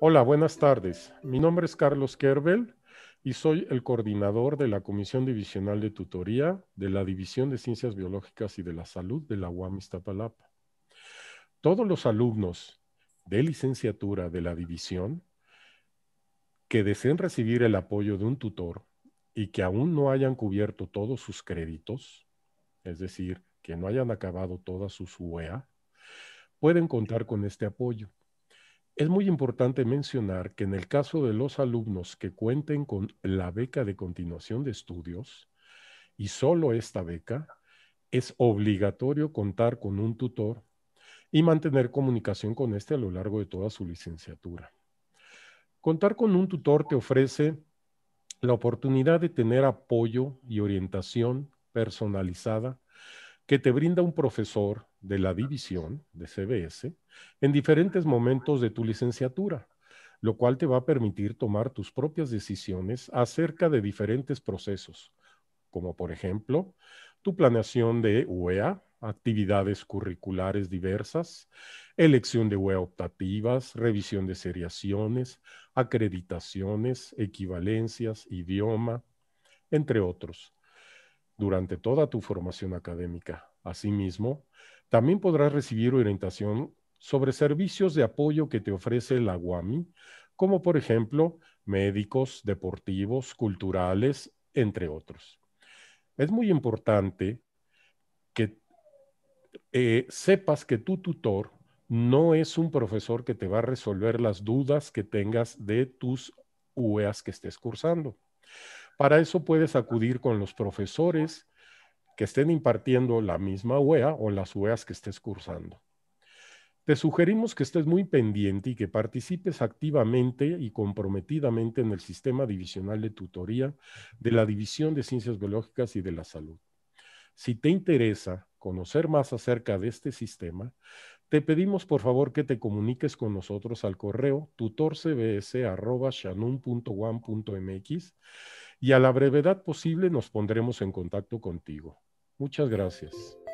Hola, buenas tardes. Mi nombre es Carlos Kerbel y soy el coordinador de la Comisión Divisional de Tutoría de la División de Ciencias Biológicas y de la Salud de la UAM Iztapalapa. Todos los alumnos de licenciatura de la división que deseen recibir el apoyo de un tutor y que aún no hayan cubierto todos sus créditos, es decir, que no hayan acabado toda su UEA, pueden contar con este apoyo. Es muy importante mencionar que en el caso de los alumnos que cuenten con la beca de continuación de estudios, y solo esta beca, es obligatorio contar con un tutor y mantener comunicación con este a lo largo de toda su licenciatura. Contar con un tutor te ofrece la oportunidad de tener apoyo y orientación personalizada que te brinda un profesor de la división de CBS en diferentes momentos de tu licenciatura, lo cual te va a permitir tomar tus propias decisiones acerca de diferentes procesos, como por ejemplo tu planeación de UEA, actividades curriculares diversas, elección de UEA optativas, revisión de seriaciones, acreditaciones, equivalencias, idioma, entre otros durante toda tu formación académica. Asimismo, también podrás recibir orientación sobre servicios de apoyo que te ofrece la UAMI, como por ejemplo médicos, deportivos, culturales, entre otros. Es muy importante que eh, sepas que tu tutor no es un profesor que te va a resolver las dudas que tengas de tus UEAs que estés cursando. Para eso puedes acudir con los profesores que estén impartiendo la misma UEA o las UEAs que estés cursando. Te sugerimos que estés muy pendiente y que participes activamente y comprometidamente en el sistema divisional de tutoría de la División de Ciencias Biológicas y de la Salud. Si te interesa conocer más acerca de este sistema, te pedimos por favor que te comuniques con nosotros al correo tutorcbs.shanun.1.mx y a la brevedad posible nos pondremos en contacto contigo. Muchas gracias.